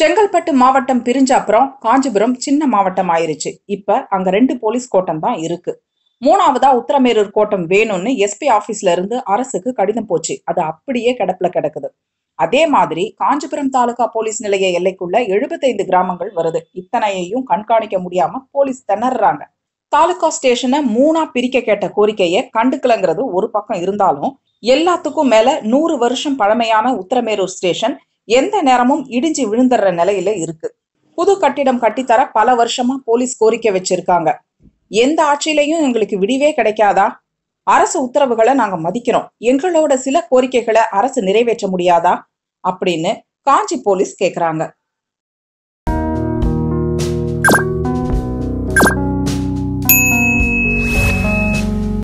செங்கல்பட்டு மாவட்டம் பிரிஞ்ச அப்புறம் காஞ்சிபுரம் சின்ன மாவட்டம் ஆயிருச்சு இப்ப அங்க ரெண்டு போலீஸ் கோட்டம் தான் இருக்கு மூணாவதா உத்தரமேரூர் கோட்டம் வேணும்னு எஸ்பி ஆபீஸ்ல இருந்து அரசுக்கு கடிதம் போச்சு அது அப்படியே கிடப்புல கிடக்குது அதே மாதிரி காஞ்சிபுரம் தாலுகா போலீஸ் நிலைய எல்லைக்குள்ள எழுபத்தைந்து கிராமங்கள் வருது இத்தனையையும் கண்காணிக்க முடியாம போலீஸ் திணறாங்க தாலுகா ஸ்டேஷனை மூணா பிரிக்க கேட்ட கோரிக்கையை கண்டுக்கலங்கிறது ஒரு பக்கம் இருந்தாலும் எல்லாத்துக்கும் மேல நூறு வருஷம் பழமையான உத்தரமேரூர் ஸ்டேஷன் எந்த நேரமும் இடிஞ்சு விழுந்துடுற நிலையில இருக்கு புது கட்டிடம் கட்டித்தர பல வருஷமா போலீஸ் கோரிக்கை வச்சிருக்காங்க எந்த ஆட்சியிலையும் எங்களுக்கு விடிவே கிடைக்காதா அரசு உத்தரவுகளை நாங்க மதிக்கிறோம் எங்களோட சில கோரிக்கைகளை அரசு நிறைவேற்ற முடியாதா அப்படின்னு காஞ்சி போலீஸ் கேக்குறாங்க